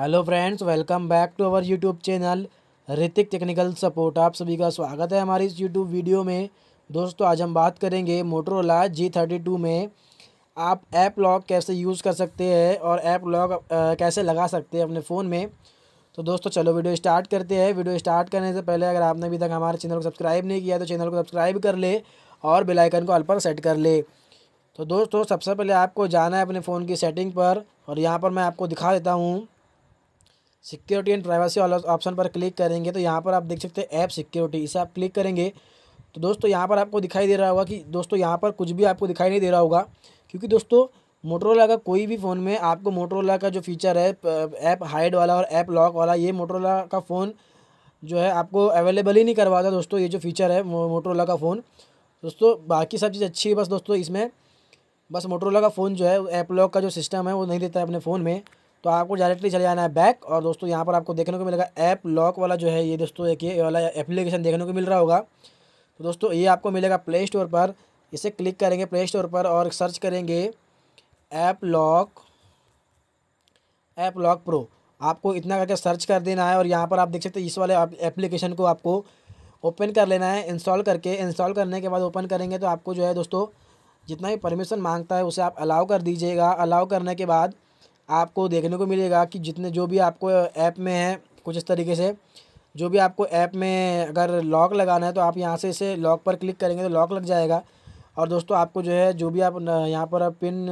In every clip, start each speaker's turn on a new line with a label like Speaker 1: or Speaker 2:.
Speaker 1: hello friends welcome back to our YouTube channel Hrithik technical support आप सभी का स्वागत है हमारी इस यूट्यूब वीडियो में दोस्तों आज हम बात करेंगे मोटरोला जी थर्टी टू में आप ऐप लॉक कैसे यूज़ कर सकते हैं और ऐप लॉक कैसे लगा सकते हैं अपने फ़ोन में तो दोस्तों चलो वीडियो स्टार्ट करते हैं वीडियो स्टार्ट करने से पहले अगर आपने अभी तक हमारे चैनल को सब्सक्राइब नहीं किया तो चैनल को सब्सक्राइब कर ले और बेलाइकन को अल्पन सेट कर ले तो दोस्तों सबसे पहले आपको जाना है अपने फ़ोन की सेटिंग पर और यहाँ पर मैं आपको दिखा देता हूँ सिक्योरिटी एंड प्राइवेसी वाला ऑप्शन पर क्लिक करेंगे तो यहाँ पर आप देख सकते हैं ऐप सिक्योरिटी इसे आप क्लिक करेंगे तो दोस्तों यहाँ पर आपको दिखाई दे रहा होगा कि दोस्तों यहाँ पर कुछ भी आपको दिखाई नहीं दे रहा होगा क्योंकि दोस्तों मोटरोला का कोई भी फ़ोन में आपको मोटरोला का जो फीचर है ऐप हाइड वाला और ऐप लॉक वाला ये मोटरोला का फ़ोन जो है आपको अवेलेबल ही नहीं करवाता दोस्तों ये जो फीचर है मोटरोला का फ़ोन दोस्तों बाकी सब चीज़ अच्छी है बस दोस्तों इसमें बस मोटरोला का फ़ोन जो है ऐप लॉक का जो सिस्टम है वो नहीं देता है अपने फ़ोन में तो आपको डायरेक्टली चले जाना है बैक और दोस्तों यहाँ पर आपको देखने को मिलेगा ऐप लॉक वाला जो है ये दोस्तों एक ये वाला एप्लीकेशन देखने को मिल रहा होगा तो दोस्तों ये आपको मिलेगा प्ले स्टोर पर इसे क्लिक करेंगे प्ले स्टोर पर और सर्च करेंगे app lock app lock pro आपको इतना करके सर्च कर देना है और यहाँ पर आप देख सकते हैं इस वाले एप्लीकेशन को आपको ओपन कर लेना है इंस्टॉल करके इंस्टॉल करने के बाद ओपन करेंगे तो आपको जो है दोस्तों जितना भी परमिशन मांगता है उसे आप अलाउ कर दीजिएगा अलाउ करने के बाद आपको देखने को मिलेगा कि जितने जो भी आपको ऐप में है कुछ इस तरीके से जो भी आपको ऐप में अगर लॉक लगाना है तो आप यहाँ से इसे लॉक पर क्लिक करेंगे तो लॉक लग जाएगा और दोस्तों आपको जो है जो भी आप यहाँ पर पिन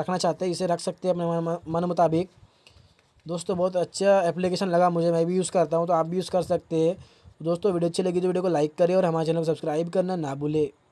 Speaker 1: रखना चाहते हैं इसे रख सकते हैं अपने मन मुताबिक दोस्तों बहुत अच्छा एप्लीकेशन लगा मुझे मैं भी यूज़ करता हूँ तो आप भी यूज़ कर सकते हैं दोस्तों वीडियो अच्छी लगी तो वीडियो को लाइक करें और हमारे चैनल को सब्सक्राइब करना ना भूलें